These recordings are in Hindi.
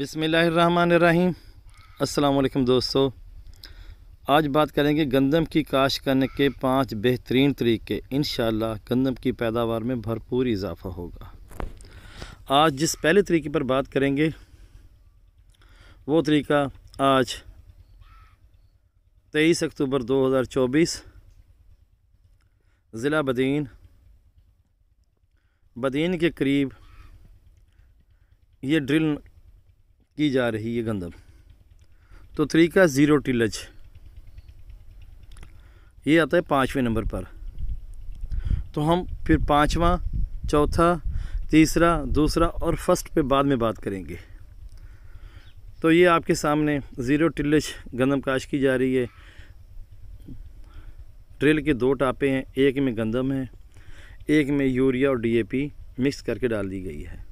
बिसमीम अल्लाम दोस्तों आज बात करेंगे गंदम की काश करने के पांच बेहतरीन तरीके इन गंदम की पैदावार में भरपूर इजाफा होगा आज जिस पहले तरीके पर बात करेंगे वो तरीका आज 23 अक्टूबर 2024 ज़िला बदीन बदीन के करीब ये ड्रिल की जा रही है गंदम तो तरीका ज़ीरो टिलज ये आता है पाँचवें नंबर पर तो हम फिर पाँचवा चौथा तीसरा दूसरा और फर्स्ट पे बाद में बात करेंगे तो ये आपके सामने ज़ीरो टिलज गंदम काश की जा रही है ड्रिल के दो टापे हैं एक में गंदम है एक में यूरिया और डीएपी मिक्स करके डाल दी गई है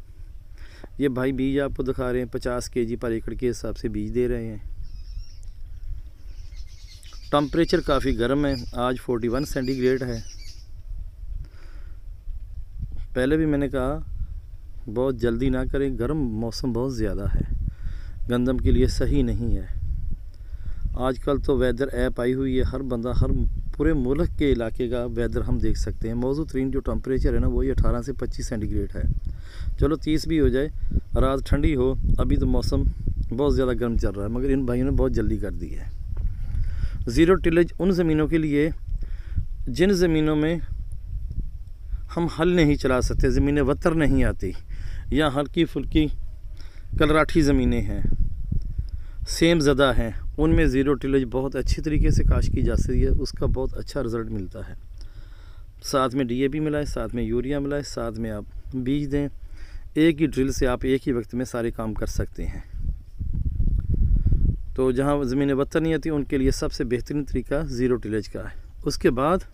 ये भाई बीज आपको दिखा रहे हैं पचास के जी पर एकड़ के हिसाब से बीज दे रहे हैं टम्परेचर काफ़ी गर्म है आज 41 सेंटीग्रेड है पहले भी मैंने कहा बहुत जल्दी ना करें गर्म मौसम बहुत ज़्यादा है गंदम के लिए सही नहीं है आजकल तो वेदर ऐप आई हुई है हर बंदा हर पूरे मुल्क के इलाके का वेदर हम देख सकते हैं मौजूद तरीन जो टम्परेचर है ना वही अठारह से पच्चीस सेंटीग्रेड है चलो तीस भी हो जाए रात ठंडी हो अभी तो मौसम बहुत ज़्यादा गर्म चल रहा है मगर इन भाइयों ने बहुत जल्दी कर दी है ज़ीरो टिलेज उन ज़मीनों के लिए जिन ज़मीनों में हम हल नहीं चला सकते ज़मीनें वतर नहीं आती या हल्की फुल्की कलराठी ज़मीनें हैं सेम ज़दा हैं उनमें ज़ीरो टिलेज बहुत अच्छी तरीके से काश की जा सकती है उसका बहुत अच्छा रिज़ल्ट मिलता है साथ में डीएपी मिलाए साथ में यूरिया मिलाए साथ में आप बीज दें एक ही ड्रिल से आप एक ही वक्त में सारे काम कर सकते हैं तो जहाँ ज़मीन बदतर नहीं आती उनके लिए सबसे बेहतरीन तरीका ज़ीरो टिलेज का है उसके बाद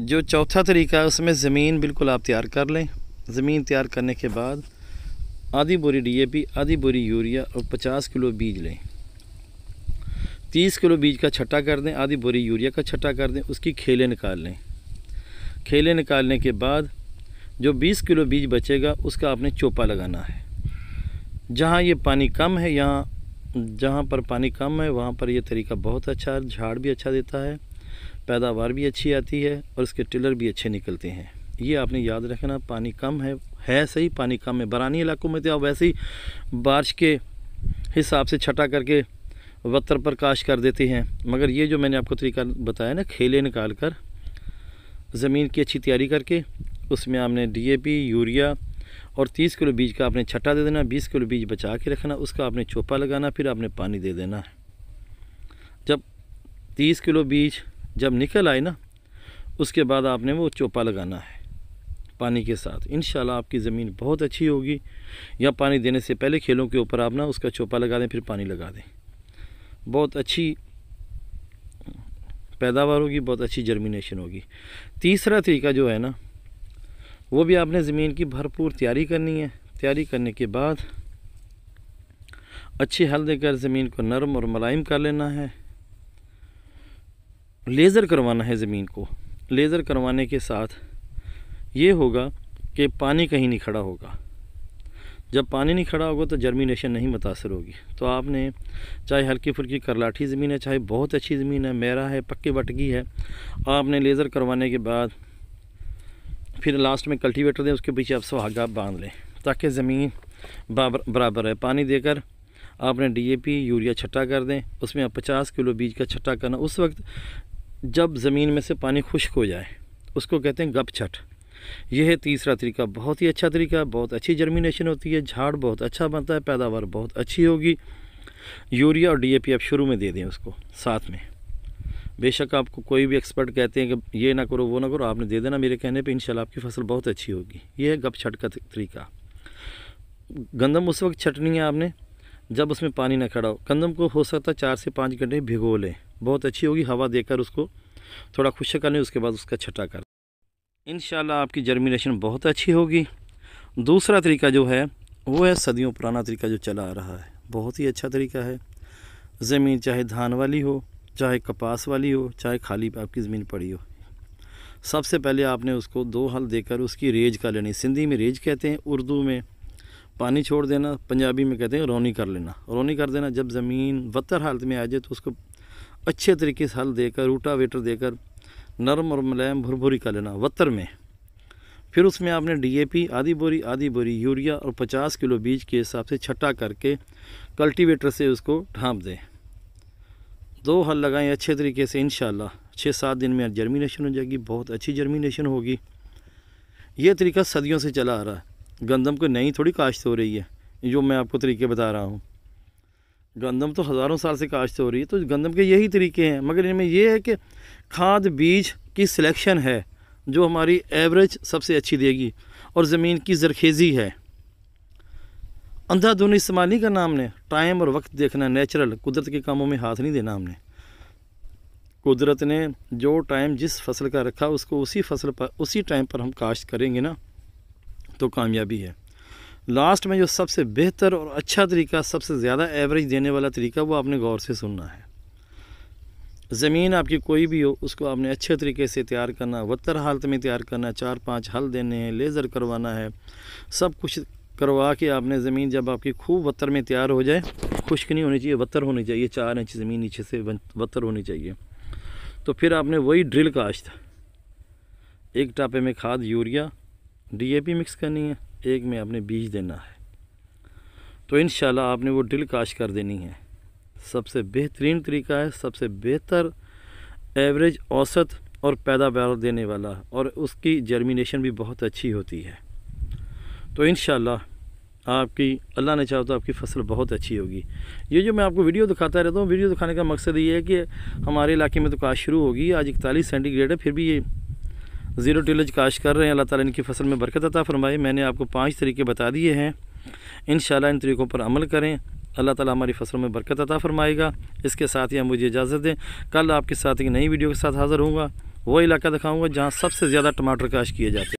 जो चौथा तरीका है उसमें ज़मीन बिल्कुल आप तैयार कर लें ज़मीन तैयार करने के बाद आधी बोरी डीएपी, आधी बोरी यूरिया और 50 किलो बीज लें 30 किलो बीज का छट्टा कर दें आधी बोरी यूरिया का छट्टा कर दें उसकी खेलें निकाल लें खेलें निकालने के बाद जो 20 किलो बीज बचेगा उसका आपने चोपा लगाना है जहाँ ये पानी कम है यहाँ जहाँ पर पानी कम है वहाँ पर यह तरीका बहुत अच्छा है झाड़ भी अच्छा देता है पैदावार भी अच्छी आती है और इसके टिलर भी अच्छे निकलते हैं ये आपने याद रखना पानी कम है है सही पानी कम है बरानी इलाकों में तो आप वैसे ही बारिश के हिसाब से छटा करके वत्तर पर काश कर देते हैं मगर ये जो मैंने आपको तरीका बताया ना खेले निकाल कर ज़मीन की अच्छी तैयारी करके उसमें आपने डीएपी यूरिया और 30 किलो बीज का आपने छट्टा दे देना 20 किलो बीज बचा के रखना उसका आपने चोपा लगाना फिर आपने पानी दे देना जब 30 किलो बीज जब निकल आए ना उसके बाद आपने वो चोपा लगाना है पानी के साथ इन आपकी ज़मीन बहुत अच्छी होगी या पानी देने से पहले खेलों के ऊपर आप ना उसका चोपा लगा दें फिर पानी लगा दें बहुत अच्छी पैदावार होगी बहुत अच्छी जर्मिनेशन होगी तीसरा तरीका जो है ना वो भी आपने ज़मीन की भरपूर तैयारी करनी है तैयारी करने के बाद अच्छी हल देकर ज़मीन को नरम और मुलायम कर लेना है लेज़र करवाना है ज़मीन को लेज़र करवाने के साथ ये होगा कि पानी कहीं नहीं खड़ा होगा जब पानी नहीं खड़ा होगा तो जर्मिनेशन नहीं मुतासर होगी तो आपने चाहे हल्की फुल्की करलाठी ज़मीन है चाहे बहुत अच्छी ज़मीन है मेरा है पक्की बटकी है आपने लेज़र करवाने के बाद फिर लास्ट में कल्टीवेटर दें उसके पीछे आप सुहागा बांध लें ताकि ज़मीन बराबर है पानी देकर आपने डीएपी यूरिया छट्टा कर दें उसमें आप 50 किलो बीज का छट्टा करना उस वक्त जब ज़मीन में से पानी खुश्क हो जाए उसको कहते हैं गप छट यह है तीसरा तरीका बहुत ही अच्छा तरीका बहुत अच्छी जर्मिनेशन होती है झाड़ बहुत अच्छा बनता है पैदावार बहुत अच्छी होगी यूरिया और पी आप शुरू में दे दें उसको साथ में बेशक आपको कोई भी एक्सपर्ट कहते हैं कि ये ना करो वो ना करो आपने दे देना मेरे कहने पे इंशाल्लाह आपकी फसल बहुत अच्छी होगी ये है गप छट का तरीका गंदम उस वक्त छटनी है आपने जब उसमें पानी ना खड़ा हो गंदम को हो सकता है चार से पाँच घंटे भिगो लें बहुत अच्छी होगी हवा देकर उसको थोड़ा खुश कर लें उसके बाद उसका छटा कर इन आपकी जर्मिनेशन बहुत अच्छी होगी दूसरा तरीका जो है वो है सदियों पुराना तरीका जो चला आ रहा है बहुत ही अच्छा तरीका है ज़मीन चाहे धान वाली हो चाहे कपास वाली हो चाहे खाली आपकी ज़मीन पड़ी हो सबसे पहले आपने उसको दो हल देकर उसकी रेज कर लेनी सिंधी में रेज कहते हैं उर्दू में पानी छोड़ देना पंजाबी में कहते हैं रोनी कर लेना रोनी कर देना जब ज़मीन बदतर हालत में आ जाए तो उसको अच्छे तरीके से हल देकर रूटा वेटर देकर नरम और मुलायम भुरभुरी कर लेना वत्तर में फिर उसमें आपने डीएपी आधी बोरी आधी बोरी यूरिया और 50 किलो बीज के हिसाब से छट्टा करके कल्टीवेटर से उसको ढांप दें दो हल लगाएं अच्छे तरीके से इन छः सात दिन में जर्मिनेशन हो जाएगी बहुत अच्छी जर्मिनेशन होगी ये तरीका सदियों से चला आ रहा है गंदम को नई थोड़ी काश्त हो रही है जो मैं आपको तरीके बता रहा हूँ गंदम तो हज़ारों साल से काश्त हो रही है तो गंदम के यही तरीके हैं मगर इनमें यह है कि खाद बीज की सिलेक्शन है जो हमारी एवरेज सबसे अच्छी देगी और ज़मीन की जरखेज़ी है अंधाधुन इस्तेमाल नहीं करना हमने टाइम और वक्त देखना नेचुरल कुदरत के कामों में हाथ नहीं देना हमने कुदरत ने जो टाइम जिस फसल का रखा उसको उसी फसल पर उसी टाइम पर हम काश्त करेंगे ना तो कामयाबी है लास्ट में जो सबसे बेहतर और अच्छा तरीका सबसे ज़्यादा एवरेज देने वाला तरीका वो आपने गौर से सुनना है ज़मीन आपकी कोई भी हो उसको आपने अच्छे तरीके से तैयार करना वत्तर हालत में तैयार करना चार पांच हल देने हैं लेज़र करवाना है सब कुछ करवा के आपने ज़मीन जब आपकी खूब वत्तर में तैयार हो जाए खुश्क नहीं होनी चाहिए वत्तर होनी चाहिए चार इंच ज़मीन नीचे से वत्तर होनी चाहिए तो फिर आपने वही ड्रिल काश्त एक टापे में खाद यूरिया डीएपी मिक्स करनी है एक में आपने बीज देना है तो इन आपने वो ड्रिल काश कर देनी है सबसे बेहतरीन तरीका है सबसे बेहतर एवरेज औसत और पैदावार देने वाला और उसकी जर्मिनेशन भी बहुत अच्छी होती है तो इन आपकी अल्लाह ने चाहो तो आपकी फसल बहुत अच्छी होगी ये जो मैं आपको वीडियो दिखाता रहता हूँ वीडियो दिखाने का मकसद ये है कि हमारे इलाके में तो काश शुरू होगी आज इकतालीस सेंटीग्रेड है फिर भी ये ज़ीरो टिलेज काश कर रहे हैं अल्लाह ताला इनकी फसल में बरकत अता फरमाए मैंने आपको पाँच तरीके बता दिए हैं इन इन तरीक़ों पर अमल करें अल्लाह ताला हमारी फसलों में बरकत अता फरमाएगा इसके साथ ही आप मुझे इजाज़त दें कल आपके साथ एक नई वीडियो के साथ हाज़िर होंगे वो इलाका दिखाऊँगा जहाँ सबसे ज़्यादा टमाटर काश किए जाते हैं